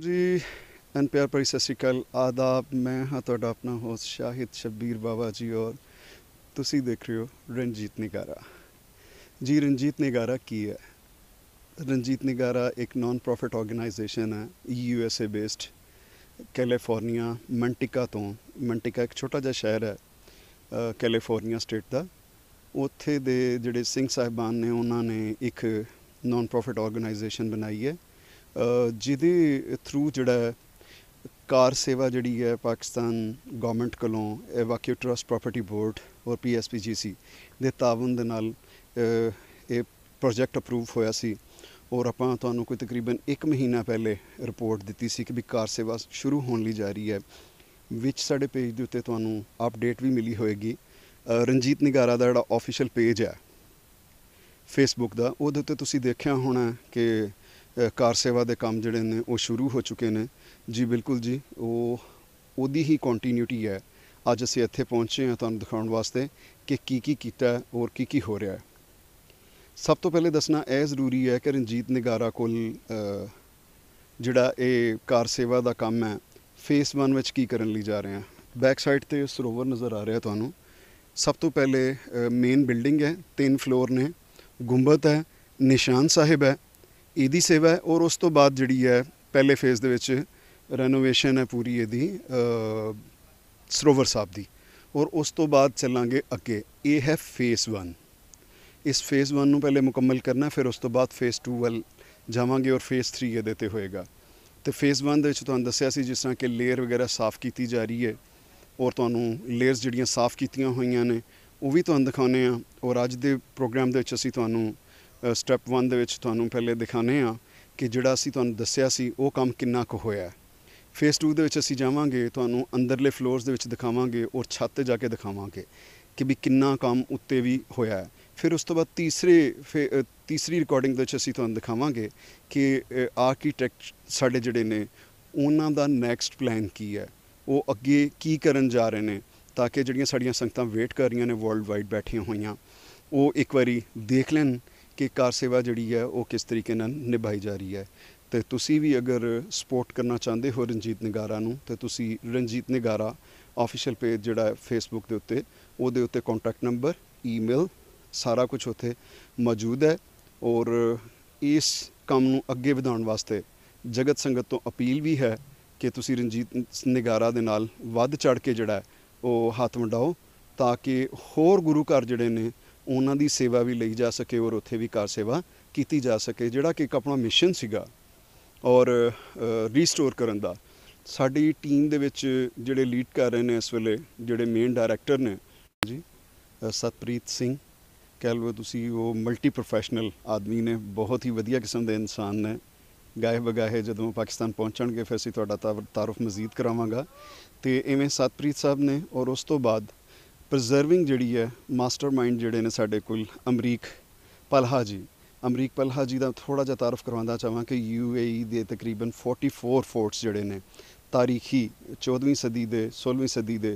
ਜੀ ਐਨ ਪਿਆਰ ਭਰੀ ਸਤਿ ਸ਼੍ਰੀ ਅਕਾਲ ਆਦਾਬ ਮੈਂ ਹਾਂ ਤੁਹਾਡਾ ਆਪਣਾ ਹੋਸਟ ਸ਼ਾਹਿਦ ਸ਼ਬੀਰ ਬਾਬਾ ਜੀ ਔਰ ਤੁਸੀਂ ਦੇਖ ਰਹੇ ਹੋ ਰਣਜੀਤ ਨਿਗਾਰਾ ਜੀ ਰਣਜੀਤ ਨਿਗਾਰਾ ਕੀ ਹੈ ਰਣਜੀਤ ਨਿਗਾਰਾ एक नॉन ਪ੍ਰੋਫਿਟ ਆਰਗੇਨਾਈਜੇਸ਼ਨ ਹੈ U S A based California Manteca ਤੋਂ ਮੰਟਿਕਾ ਇੱਕ ਛੋਟਾ ਜਿਹਾ ਸ਼ਹਿਰ ਹੈ ਕੈਲੀਫੋਰਨੀਆ ਸਟੇਟ ਦਾ ਉੱਥੇ ਦੇ ਜਿਹੜੇ ਸਿੰਘ ਸਾਹਿਬਾਨ ਨੇ ਉਹਨਾਂ ਨੇ ਇੱਕ ਨਾਨ ਪ੍ਰੋਫਿਟ ਆਰਗੇਨਾਈਜੇਸ਼ਨ ਬਣਾਈ ਹੈ ਜਿਹਦੇ ਥਰੂ ਜਿਹੜਾ ਕਾਰ ਸੇਵਾ ਜਿਹੜੀ ਹੈ ਪਾਕਿਸਤਾਨ ਗਵਰਨਮੈਂਟ ਕੋਲੋਂ ਐਵਾਕਿਊ ਟਰਸਟ ਪ੍ਰਾਪਰਟੀ ਬੋਰਡ ਔਰ ਪੀਐਸਪੀਜੀਸੀ ਦੇ ਤਾਬਨ ਦੇ ਨਾਲ ਇਹ ਪ੍ਰੋਜੈਕਟ ਅਪਰੂਵ ਹੋਇਆ ਸੀ ਔਰ ਆਪਾਂ ਤੁਹਾਨੂੰ ਕੋਈ ਤਕਰੀਬਨ 1 ਮਹੀਨਾ ਪਹਿਲੇ ਰਿਪੋਰਟ ਦਿੱਤੀ ਸੀ ਕਿ ਵੀ ਕਾਰ ਸੇਵਾ ਸ਼ੁਰੂ ਹੋਣ ਲਈ ਜਾ ਰਹੀ ਹੈ ਵਿੱਚ ਸਾਡੇ ਪੇਜ ਦੇ ਉੱਤੇ ਤੁਹਾਨੂੰ ਅਪਡੇਟ ਵੀ ਮਿਲੀ ਹੋਏਗੀ ਰਣਜੀਤ ਨਿਗਾਰਾ ਦਾ ਜਿਹੜਾ ਅਫੀਸ਼ੀਅਲ ਪੇਜ ਹੈ ਫੇਸਬੁੱਕ ਦਾ ਉਹਦੇ ਉੱਤੇ ਤੁਸੀਂ ਦੇਖਿਆ ਹੋਣਾ ਕਿ ਕਾਰ ਸੇਵਾ ਦੇ ਕੰਮ ਜਿਹੜੇ ਨੇ ਉਹ ਸ਼ੁਰੂ ਹੋ ਚੁੱਕੇ ਨੇ ਜੀ ਬਿਲਕੁਲ ਜੀ ਉਹ ਉਹਦੀ ਹੀ ਕੰਟੀਨਿਊਟੀ ਹੈ ਅੱਜ ਅਸੀਂ ਇੱਥੇ ਪਹੁੰਚੇ ਹਾਂ ਤੁਹਾਨੂੰ ਦਿਖਾਉਣ ਵਾਸਤੇ ਕਿ ਕੀ ਕੀ ਕੀਤਾ ਔਰ ਕੀ ਕੀ ਹੋ ਰਿਹਾ ਹੈ ਸਭ ਤੋਂ ਪਹਿਲੇ ਦੱਸਣਾ ਇਹ ਜ਼ਰੂਰੀ ਹੈ ਕਿ ਰਣਜੀਤ ਨਿਗਾਰਾ ਕੋਲ ਜਿਹੜਾ ਇਹ ਕਾਰ ਸੇਵਾ ਦਾ ਕੰਮ ਹੈ ਫੇਸ 1 ਵਿੱਚ ਕੀ ਕਰਨ ਲਈ ਜਾ ਰਹੇ ਹਾਂ ਬੈਕ ਸਾਈਡ ਤੇ ਸਰੋਵਰ ਨਜ਼ਰ ਆ ਰਿਹਾ ਤੁਹਾਨੂੰ ਸਭ ਤੋਂ ਪਹਿਲੇ ਮੇਨ ਬਿਲਡਿੰਗ ਹੈ ਤਿੰਨ ਫਲੋਰ ਨੇ ਗੁੰਬਦ ਹੈ ਨਿਸ਼ਾਨ ਸਾਹਿਬ ਹੈ ਇਹਦੀ ਸੇਵਾ ਹੈ ਔਰ ਉਸ ਤੋਂ ਬਾਅਦ ਜਿਹੜੀ ਹੈ ਪਹਿਲੇ ਫੇਜ਼ ਦੇ ਵਿੱਚ ਰੈਨੋਵੇਸ਼ਨ ਹੈ ਪੂਰੀ ਇਹਦੀ ਸਰੋਵਰ ਸਾਹਿਬ ਦੀ ਔਰ ਉਸ ਤੋਂ ਬਾਅਦ ਚੱਲਾਂਗੇ ਅੱਗੇ ਇਹ ਹੈ ਫੇਜ਼ 1 ਇਸ ਫੇਜ਼ 1 ਨੂੰ ਪਹਿਲੇ ਮੁਕੰਮਲ ਕਰਨਾ ਫਿਰ ਉਸ ਤੋਂ ਬਾਅਦ ਫੇਜ਼ 2 ਵੱਲ ਜਾਵਾਂਗੇ ਔਰ ਫੇਜ਼ 3 ਇਹਦੇ ਤੇ ਹੋਏਗਾ ਤੇ ਫੇਜ਼ 1 ਦੇ ਵਿੱਚ ਤੁਹਾਨੂੰ ਦੱਸਿਆ ਸੀ ਜਿਸ ਤਰ੍ਹਾਂ ਕਿ ਲੇਅਰ ਵਗੈਰਾ ਸਾਫ਼ ਕੀਤੀ ਜਾ ਰਹੀ ਹੈ ਔਰ ਤੁਹਾਨੂੰ ਲੇਅਰਸ ਜਿਹੜੀਆਂ ਸਾਫ਼ ਕੀਤੀਆਂ ਹੋਈਆਂ ਨੇ ਉਹ ਵੀ ਤੁਹਾਨੂੰ ਦਿਖਾਉਨੇ ਆ ਔਰ ਅੱਜ ਦੇ ਪ੍ਰੋਗਰਾਮ ਦੇ ਵਿੱਚ ਅਸੀਂ ਤੁਹਾਨੂੰ ਸਟੈਪ 1 ਦੇ ਵਿੱਚ ਤੁਹਾਨੂੰ ਪਹਿਲੇ ਦਿਖਾਉਨੇ ਆ ਕਿ ਜਿਹੜਾ ਅਸੀਂ ਤੁਹਾਨੂੰ ਦੱਸਿਆ ਸੀ ਉਹ ਕੰਮ ਕਿੰਨਾ ਕੁ ਹੋਇਆ ਹੈ ਫੇਸ 2 ਦੇ ਵਿੱਚ ਅਸੀਂ ਜਾਵਾਂਗੇ ਤੁਹਾਨੂੰ ਅੰਦਰਲੇ ਫਲੋਰਸ ਦੇ ਵਿੱਚ ਦਿਖਾਵਾਂਗੇ ਔਰ ਛੱਤ ਤੇ ਜਾ ਕੇ ਦਿਖਾਵਾਂਗੇ ਕਿ ਵੀ ਕਿੰਨਾ ਕੰਮ ਉੱਤੇ ਵੀ ਹੋਇਆ ਹੈ ਫਿਰ ਉਸ ਤੋਂ ਬਾਅਦ ਤੀਸਰੇ ਤੀਸਰੀ ਰਿਕਾਰਡਿੰਗ ਦੇ ਵਿੱਚ ਅਸੀਂ ਤੁਹਾਨੂੰ ਦਿਖਾਵਾਂਗੇ ਕਿ ਆਰਕੀਟੈਕਟ ਸਾਡੇ ਜਿਹੜੇ ਨੇ ਉਹਨਾਂ ਦਾ ਨੈਕਸਟ ਪਲਾਨ ਕੀ ਹੈ ਉਹ ਅੱਗੇ ਕੀ ਕਰਨ ਜਾ ਰਹੇ ਨੇ ਤਾਂ ਕਿ ਜਿਹੜੀਆਂ ਸਾਡੀਆਂ ਸੰਗਤਾਂ ਵੇਟ ਕਰ ਰਹੀਆਂ ਨੇ ਵਰਲਡ ਵਾਈਡ ਬੈਠੀਆਂ ਹੋਈਆਂ ਉਹ ਇੱਕ ਵਾਰੀ ਦੇਖ ਲੈਣ ਕਿ ਕਾਰ ਸੇਵਾ ਜਿਹੜੀ ਹੈ ਉਹ ਕਿਸ ਤਰੀਕੇ ਨਾਲ ਨਿਭਾਈ ਜਾ ਰਹੀ ਹੈ ਤੇ ਤੁਸੀਂ ਵੀ ਅਗਰ ਸਪੋਰਟ ਕਰਨਾ ਚਾਹੁੰਦੇ ਹੋ ਰਣਜੀਤ ਨਿਗਾਰਾ ਨੂੰ ਤੇ ਤੁਸੀਂ ਰਣਜੀਤ ਨਿਗਾਰਾ ਆਫੀਸ਼ੀਅਲ ਪੇਜ ਜਿਹੜਾ ਹੈ ਫੇਸਬੁੱਕ ਦੇ ਉੱਤੇ ਉਹਦੇ ਉੱਤੇ ਕੰਟੈਕਟ ਨੰਬਰ ਈਮੇਲ ਸਾਰਾ ਕੁਝ ਉੱਥੇ ਮੌਜੂਦ ਹੈ ਔਰ ਇਸ ਕੰਮ ਨੂੰ ਅੱਗੇ ਵਧਾਉਣ ਵਾਸਤੇ ਜਗਤ ਸੰਗਤ ਤੋਂ ਅਪੀਲ ਵੀ ਹੈ ਕਿ ਤੁਸੀਂ ਰਣਜੀਤ ਨਿਗਾਰਾ ਦੇ ਨਾਲ ਵੱਧ ਚੜ ਕੇ ਜਿਹੜਾ ਉਹ ਹੱਥ ਵੰਡਾਓ ਤਾਂ ਕਿ ਹੋਰ ਗੁਰੂ ਘਰ ਜਿਹੜੇ ਨੇ ਉਹਨਾਂ ਦੀ ਸੇਵਾ ਵੀ ਲਈ ਜਾ ਸਕੇ ਔਰ ਉੱਥੇ ਵੀ ਕਾਰ ਸੇਵਾ ਕੀਤੀ ਜਾ ਸਕੇ ਜਿਹੜਾ ਕਿ ਇੱਕ ਆਪਣਾ ਮਿਸ਼ਨ ਸੀਗਾ ਔਰ ਰੀਸਟੋਰ ਕਰਨ ਦਾ ਸਾਡੀ ਟੀਮ ਦੇ ਵਿੱਚ ਜਿਹੜੇ ਲੀਡ ਕਰ ਰਹੇ ਨੇ ਇਸ ਵੇਲੇ ਜਿਹੜੇ ਮੇਨ ਡਾਇਰੈਕਟਰ ਨੇ ਜੀ ਸਤਪ੍ਰੀਤ ਸਿੰਘ ਕਹਿ ਲਓ ਤੁਸੀਂ ਉਹ ਮਲਟੀ ਪ੍ਰੋਫੈਸ਼ਨਲ ਆਦਮੀ ਨੇ ਬਹੁਤ ਹੀ ਵਧੀਆ ਕਿਸਮ ਦੇ ਇਨਸਾਨ ਨੇ ਗਾਇ ਬਗਾਹੇ ਜਦੋਂ ਪਾਕਿਸਤਾਨ ਪਹੁੰਚਣਗੇ ਫਿਰ ਅਸੀਂ ਤੁਹਾਡਾ ਤਾਰਫ ਮਜ਼ੀਦ ਕਰਾਵਾਂਗਾ ਤੇ ਐਵੇਂ ਸਤਪ੍ਰੀਤ ਸਾਹਿਬ ਨੇ ਔਰ ਉਸ ਤੋਂ ਬਾਅਦ ਪ੍ਰੀਜ਼ਰਵਿੰਗ ਜਿਹੜੀ ਹੈ ਮਾਸਟਰਮਾਈਂਡ ਜਿਹੜੇ ਨੇ ਸਾਡੇ ਕੋਲ ਅਮਰੀਕ ਪਲਹਾ ਜੀ ਅਮਰੀਕ ਪਲਹਾ ਜੀ ਦਾ ਥੋੜਾ ਜਿਹਾ ਤਾਰਫ ਕਰਵਾਉਂਦਾ ਚਾਹਾਂ ਕਿ ਯੂਏਈ e ਦੇ ਤਕਰੀਬਨ 44 ਫੋਰਟਸ ਜਿਹੜੇ ਨੇ ਤਾਰੀਖੀ 14ਵੀਂ ਸਦੀ ਦੇ 16ਵੀਂ ਸਦੀ ਦੇ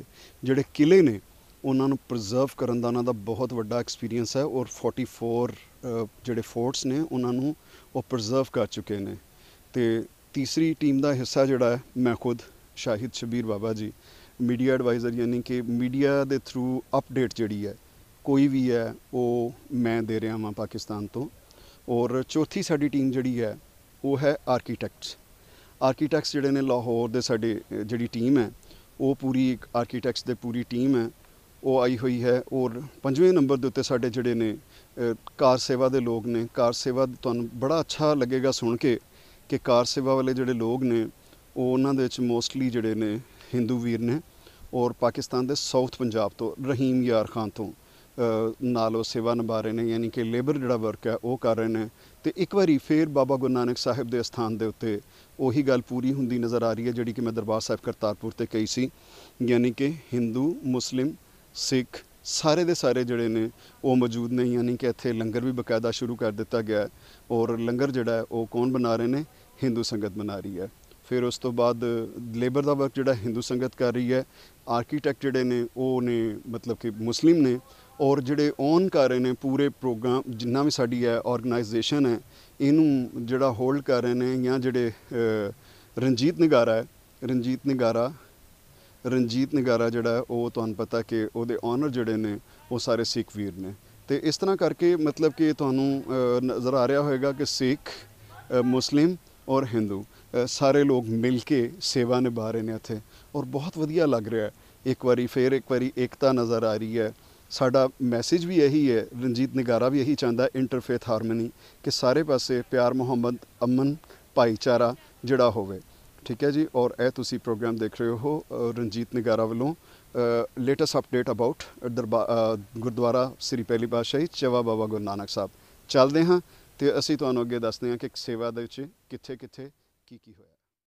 ਜਿਹੜੇ ਕਿਲੇ ਨੇ ਉਹਨਾਂ ਨੂੰ ਪ੍ਰੀਜ਼ਰਵ ਕਰਨ ਦਾ ਉਹਨਾਂ ਦਾ ਬਹੁਤ ਵੱਡਾ ਐਕਸਪੀਰੀਅੰਸ ਹੈ ਔਰ 44 ਜਿਹੜੇ ਫੋਰਟਸ ਨੇ ਉਹਨਾਂ ਨੂੰ ਉਹ ਪ੍ਰੀਜ਼ਰਵ ਕਰ ਚੁੱਕੇ ਨੇ ਤੇ ਤੀਸਰੀ ਟੀਮ ਦਾ ਹਿੱਸਾ ਜਿਹੜਾ ਹੈ ਮੈਂ ਖੁਦ ਸ਼ਾਹਿਦ ਸ਼ਬੀਰ ਬਾਬਾ ਜੀ ਮੀਡੀਆ ਐਡਵਾਈਜ਼ਰ ਯਾਨੀ ਕਿ ਮੀਡੀਆ ਦੇ ਥਰੂ ਅਪਡੇਟ ਜਿਹੜੀ ਹੈ ਕੋਈ ਵੀ ਹੈ ਉਹ ਮੈਂ ਦੇ ਰਿਹਾ ਹਾਂ ਪਾਕਿਸਤਾਨ ਤੋਂ ਔਰ ਚੌਥੀ ਸਾਡੀ ਟੀਮ ਜਿਹੜੀ ਹੈ ਉਹ ਹੈ ਆਰਕੀਟੈਕਟਸ ਆਰਕੀਟੈਕਟਸ ਜਿਹੜੇ ਨੇ ਲਾਹੌਰ ਦੇ ਸਾਡੇ ਜਿਹੜੀ ਟੀਮ ਹੈ ਉਹ ਪੂਰੀ ਇੱਕ ਆਰਕੀਟੈਕਟਸ ਦੇ ਪੂਰੀ ਟੀਮ ਹੈ ਉਹ ਆਈ ਹੋਈ ਹੈ ਔਰ ਪੰਜਵੇਂ ਨੰਬਰ ਦੇ ਉੱਤੇ ਸਾਡੇ ਜਿਹੜੇ ਨੇ ਕਾਰ ਸੇਵਾ ਦੇ ਲੋਕ ਨੇ ਕਾਰ ਸੇਵਾ ਤੁਹਾਨੂੰ ਬੜਾ ਅੱਛਾ ਲੱਗੇਗਾ ਸੁਣ ਕੇ ਕਿ ਕਾਰ ਸੇਵਾ ਵਾਲੇ ਜਿਹੜੇ ਲੋਕ ਨੇ ਉਹ ਉਹਨਾਂ ਦੇ ਵਿੱਚ ਮੋਸਟਲੀ ਜਿਹੜੇ ਨੇ ਹਿੰਦੂ ਵੀਰ ਨੇ ਔਰ ਪਾਕਿਸਤਾਨ ਦੇ ਸਾਊਥ ਪੰਜਾਬ ਤੋਂ ਰਹੀਮ ਯਾਰ ਖਾਨ ਤੋਂ ਨਾਲ ਉਹ ਸੇਵਾ ਨਿਭਾ ਰਹੇ ਨੇ ਯਾਨੀ ਕਿ ਲੇਬਰ ਜਿਹੜਾ ਵਰਕ ਹੈ ਉਹ ਕਰ ਰਹੇ ਨੇ ਤੇ ਇੱਕ ਵਾਰੀ ਫੇਰ ਬਾਬਾ ਗੁਰੂ ਨਾਨਕ ਸਾਹਿਬ ਦੇ ਸਥਾਨ ਦੇ ਉੱਤੇ ਉਹੀ ਗੱਲ ਪੂਰੀ ਹੁੰਦੀ ਨਜ਼ਰ ਆ ਰਹੀ ਹੈ ਜਿਹੜੀ ਕਿ ਮੈਂ ਦਰਬਾਰ ਸਾਹਿਬ ਕਰਤਾਰਪੁਰ ਤੇ ਕਹੀ ਸੀ ਯਾਨੀ ਕਿ ਹਿੰਦੂ ਮੁਸਲਿਮ ਸਿੱਖ ਸਾਰੇ ਦੇ ਸਾਰੇ ਜਿਹੜੇ ਨੇ ਉਹ ਮੌਜੂਦ ਨੇ ਯਾਨੀ ਕਿ ਇੱਥੇ ਲੰਗਰ ਵੀ ਬਕਾਇਦਾ ਸ਼ੁਰੂ ਕਰ ਦਿੱਤਾ ਗਿਆ ਔਰ ਲੰਗਰ ਜਿਹੜਾ ਉਹ ਕੌਣ ਬਣਾ ਰਹੇ ਨੇ ਹਿੰਦੂ ਸੰਗਤ ਬਣਾ ਰਹੀ ਹੈ ਫਿਰ ਉਸ ਤੋਂ ਬਾਅਦ ਲੇਬਰ ਦਾ ਵਰਕ ਜਿਹੜਾ ਹਿੰਦੂ ਸੰਗਤ ਕਰ ਰਹੀ ਹੈ ਆਰਕੀਟੈਕਟ ਜਿਹੜੇ ਨੇ ਉਹ ਨੇ ਮਤਲਬ ਕਿ ਮੁਸਲਿਮ ਨੇ ਔਰ ਜਿਹੜੇ ਔਨ ਕਰ ਰਹੇ ਨੇ ਪੂਰੇ ਪ੍ਰੋਗਰਾਮ ਜਿੰਨਾ ਵੀ ਸਾਡੀ ਹੈ ਆਰਗੇਨਾਈਜੇਸ਼ਨ ਹੈ ਇਹਨੂੰ ਜਿਹੜਾ ਹੋਲਡ ਕਰ ਰਹੇ ਨੇ ਜਾਂ ਜਿਹੜੇ ਰਣਜੀਤ ਨਗਾਰਾ ਹੈ ਰਣਜੀਤ ਨਗਾਰਾ ਰਣਜੀਤ ਨਗਾਰਾ ਜਿਹੜਾ ਉਹ ਤੁਹਾਨੂੰ ਪਤਾ ਕਿ ਉਹਦੇ ਓਨਰ ਜਿਹੜੇ ਨੇ ਉਹ ਸਾਰੇ ਸਿੱਖ ਵੀਰ ਨੇ ਤੇ ਇਸ ਤਰ੍ਹਾਂ ਕਰਕੇ ਮਤਲਬ ਕਿ ਤੁਹਾਨੂੰ ਨਜ਼ਰ ਆ ਰਿਹਾ ਹੋਵੇਗਾ ਕਿ ਸਿੱਖ ਮੁਸਲਿਮ ਔਰ ਹਿੰਦੂ ਸਾਰੇ ਲੋਕ ਮਿਲ ਕੇ ਸੇਵਾ ਨਿਭਾ ਰਹੇ ਨੇ ਇੱਥੇ ਔਰ ਬਹੁਤ ਵਧੀਆ ਲੱਗ ਰਿਹਾ ਹੈ ਇੱਕ ਵਾਰੀ ਫੇਰ ਇੱਕ ਵਾਰੀ ਏਕਤਾ ਨਜ਼ਰ ਆ ਰਹੀ ਹੈ ਸਾਡਾ ਮੈਸੇਜ ਵੀ ਇਹੀ ਹੈ ਰਣਜੀਤ ਨਿਗਾਰਾ ਵੀ ਇਹੀ ਚਾਹੁੰਦਾ ਇੰਟਰਫੇਥ ਹਾਰਮਨੀ ਕਿ ਸਾਰੇ ਪਾਸੇ ਪਿਆਰ ਮੁਹੰਮਦ ਅਮਨ ਭਾਈਚਾਰਾ ਜਿਹੜਾ ਹੋਵੇ ਠੀਕ ਹੈ ਜੀ ਔਰ ਇਹ ਤੁਸੀਂ ਪ੍ਰੋਗਰਾਮ ਦੇਖ ਰਹੇ ਹੋ ਰਣਜੀਤ ਨਿਗਾਰਾ ਵੱਲੋਂ latest update about Gurdwara Sri Pehli Patshahi ਚਵਾ ਬਾਬਾ ਗੁਰੂ ਨਾਨਕ ਸਾਹਿਬ ਚੱਲਦੇ ਹਾਂ ਤੇ ਅਸੀਂ ਤੁਹਾਨੂੰ ਅੱਗੇ ਦੱਸਦੇ ਹਾਂ ਕਿ ਸੇਵਾ ਦੇ ਵਿੱਚ ਕਿੱਥੇ ਕਿੱਥੇ ਕੀ ਕੀ ਹੋਇਆ